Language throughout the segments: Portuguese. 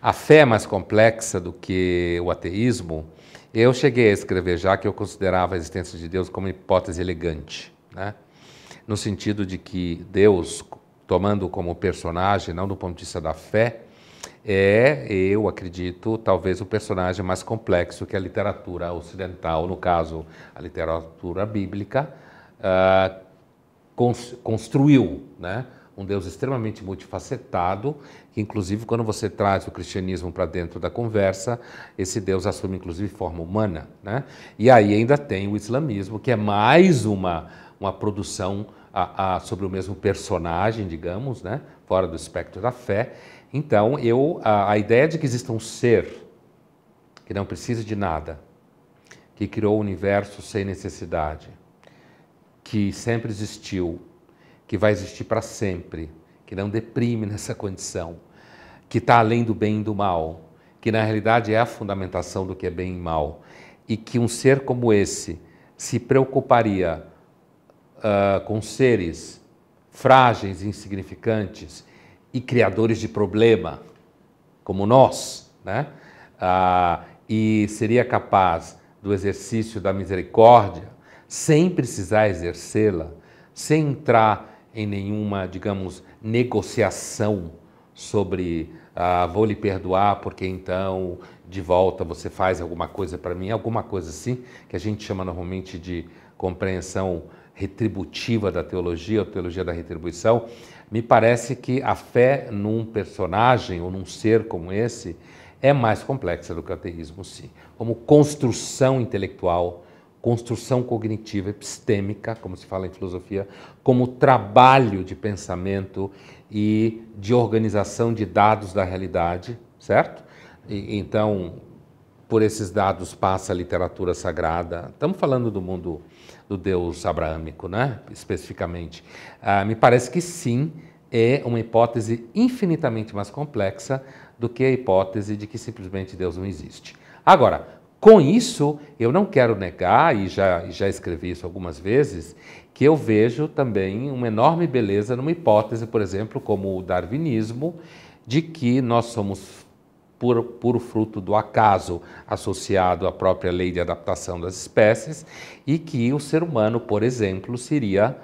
A fé é mais complexa do que o ateísmo. Eu cheguei a escrever já que eu considerava a existência de Deus como uma hipótese elegante, né? no sentido de que Deus, tomando como personagem, não do ponto de vista da fé, é, eu acredito, talvez o personagem mais complexo que a literatura ocidental, no caso, a literatura bíblica, uh, construiu, né? um Deus extremamente multifacetado, que inclusive quando você traz o cristianismo para dentro da conversa, esse Deus assume inclusive forma humana, né? E aí ainda tem o islamismo, que é mais uma uma produção a, a, sobre o mesmo personagem, digamos, né? Fora do espectro da fé. Então eu a, a ideia de que exista um ser que não precisa de nada, que criou o universo sem necessidade, que sempre existiu que vai existir para sempre, que não deprime nessa condição, que está além do bem e do mal, que na realidade é a fundamentação do que é bem e mal, e que um ser como esse se preocuparia uh, com seres frágeis, insignificantes e criadores de problema, como nós, né? Uh, e seria capaz do exercício da misericórdia sem precisar exercê-la, sem entrar em nenhuma, digamos, negociação sobre ah, vou lhe perdoar porque então de volta você faz alguma coisa para mim, alguma coisa assim, que a gente chama normalmente de compreensão retributiva da teologia, ou teologia da retribuição, me parece que a fé num personagem ou num ser como esse é mais complexa do que o ateísmo, sim. Como construção intelectual, construção cognitiva epistêmica, como se fala em filosofia, como trabalho de pensamento e de organização de dados da realidade, certo? E, então, por esses dados passa a literatura sagrada. Estamos falando do mundo do Deus abraâmico, né? Especificamente. Ah, me parece que sim, é uma hipótese infinitamente mais complexa do que a hipótese de que simplesmente Deus não existe. Agora, com isso, eu não quero negar, e já, já escrevi isso algumas vezes, que eu vejo também uma enorme beleza numa hipótese, por exemplo, como o darwinismo, de que nós somos puro, puro fruto do acaso associado à própria lei de adaptação das espécies e que o ser humano, por exemplo, seria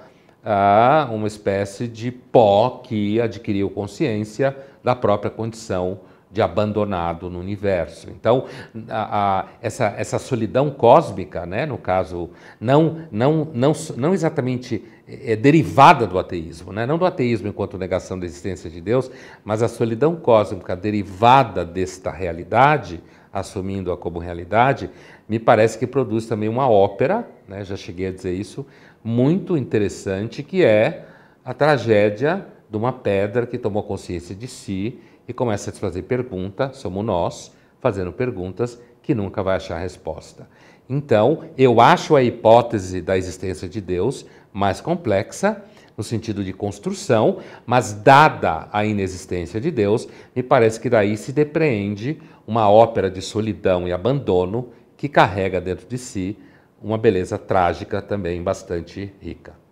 ah, uma espécie de pó que adquiriu consciência da própria condição humana de abandonado no universo. Então, a, a, essa, essa solidão cósmica, né, no caso, não, não, não, não exatamente é, é derivada do ateísmo, né? não do ateísmo enquanto negação da existência de Deus, mas a solidão cósmica derivada desta realidade, assumindo-a como realidade, me parece que produz também uma ópera, né? já cheguei a dizer isso, muito interessante, que é a tragédia de uma pedra que tomou consciência de si e começa a te fazer pergunta, somos nós, fazendo perguntas que nunca vai achar resposta. Então, eu acho a hipótese da existência de Deus mais complexa, no sentido de construção, mas dada a inexistência de Deus, me parece que daí se depreende uma ópera de solidão e abandono que carrega dentro de si uma beleza trágica também bastante rica.